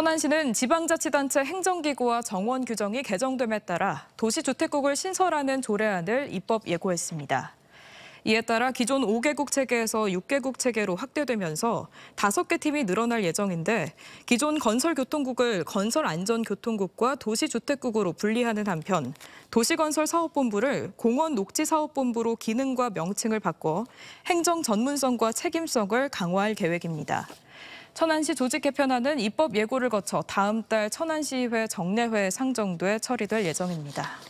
천안시는 지방자치단체 행정기구와 정원 규정이 개정됨에 따라 도시주택국을 신설하는 조례안을 입법 예고했습니다. 이에 따라 기존 5개국 체계에서 6개국 체계로 확대되면서 5개 팀이 늘어날 예정인데 기존 건설교통국을 건설안전교통국과 도시주택국으로 분리하는 한편 도시건설사업본부를 공원녹지사업본부로 기능과 명칭을 바꿔 행정 전문성과 책임성을 강화할 계획입니다. 천안시 조직 개편안은 입법 예고를 거쳐 다음 달 천안시의회 정례회 상정돼 처리될 예정입니다.